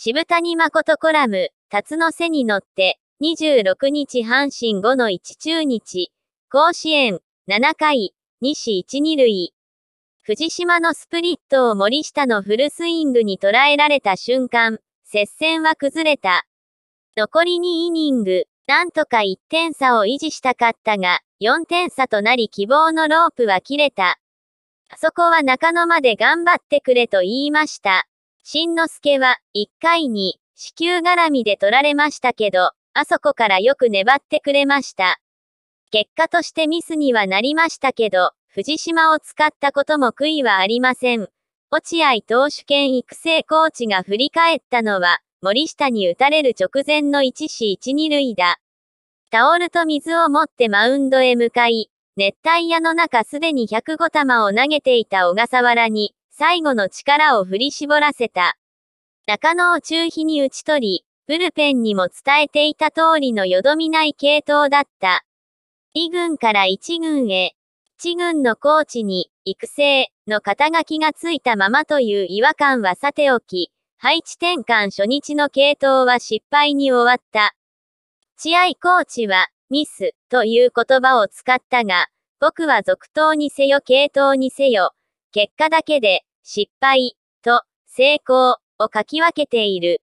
渋谷誠コラム、辰の背に乗って、26日阪神5の1中日、甲子園、7回、西1、2塁。藤島のスプリットを森下のフルスイングに捉えられた瞬間、接戦は崩れた。残り2イニング、なんとか1点差を維持したかったが、4点差となり希望のロープは切れた。あそこは中野まで頑張ってくれと言いました。しんのすけは、1回に、子宮絡みで取られましたけど、あそこからよく粘ってくれました。結果としてミスにはなりましたけど、藤島を使ったことも悔いはありません。落合投手兼育成コーチが振り返ったのは、森下に打たれる直前の1死1、2塁だ。タオルと水を持ってマウンドへ向かい、熱帯夜の中すでに105球を投げていた小笠原に、最後の力を振り絞らせた。中野を中飛に打ち取り、ブルペンにも伝えていた通りのよどみない系統だった。2軍から1軍へ、1軍のコーチに、育成の肩書きがついたままという違和感はさておき、配置転換初日の系統は失敗に終わった。試合コーチは、ミスという言葉を使ったが、僕は続投にせよ系統にせよ、結果だけで失敗と成功を書き分けている。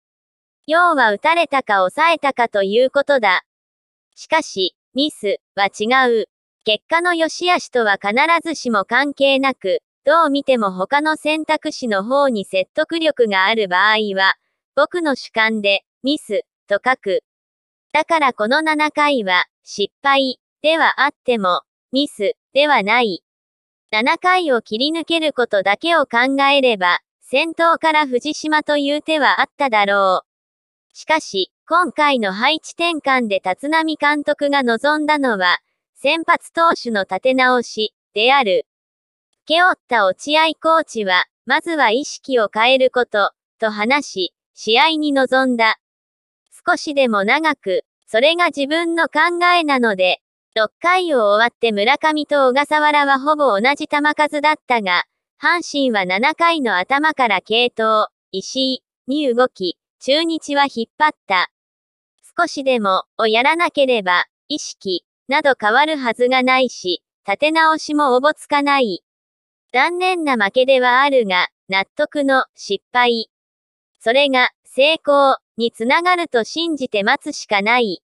要は打たれたか抑えたかということだ。しかし、ミスは違う。結果の良し悪しとは必ずしも関係なく、どう見ても他の選択肢の方に説得力がある場合は、僕の主観で、ミス、と書く。だからこの7回は、失敗、ではあっても、ミス、ではない、7回を切り抜けることだけを考えれば、先頭から藤島という手はあっただろう。しかし、今回の配置転換で立浪監督が望んだのは、先発投手の立て直し、である。受け負った落合コーチは、まずは意識を変えること、と話し、試合に臨んだ。少しでも長く、それが自分の考えなので、6回を終わって村上と小笠原はほぼ同じ球数だったが、阪神は7回の頭から継投、石井に動き、中日は引っ張った。少しでも、をやらなければ、意識、など変わるはずがないし、立て直しもおぼつかない。残念な負けではあるが、納得の失敗。それが成功につながると信じて待つしかない。